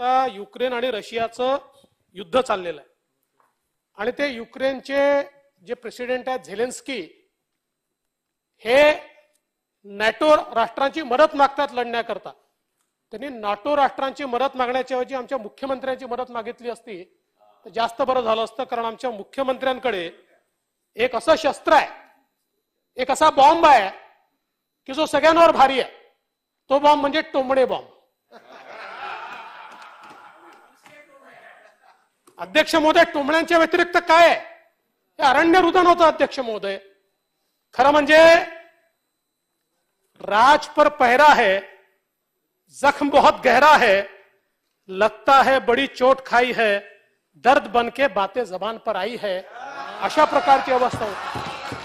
आता युक्रेन आणि रशियाचं युद्ध चाललेलं आहे आणि ते युक्रेनचे जे प्रेसिडेंट आहेत झेलेन्स्की हे नॅटो राष्ट्रांची मदत मागतात लढण्याकरता त्यांनी नाटो राष्ट्रांची मदत मागण्याच्या ऐवजी आमच्या मुख्यमंत्र्यांची मदत मागितली असती तर जास्त बरं झालं असतं कारण आमच्या मुख्यमंत्र्यांकडे एक असं शस्त्र आहे एक असा बॉम्ब आहे की जो सगळ्यांवर भारी आहे तो बॉम्ब म्हणजे टोमणे बॉम्ब अध्यक्ष महोदय टोंबळ्यांच्या व्यतिरिक्त काय हे अरण्य रुदन होतं अध्यक्ष महोदय खरं म्हणजे राज पर पहरा है जख्म बहुत गहरा है लगता है बड़ी चोट खाई है दर्द बन के बातें जबान पर आई है अशा प्रकार की अवस्था होती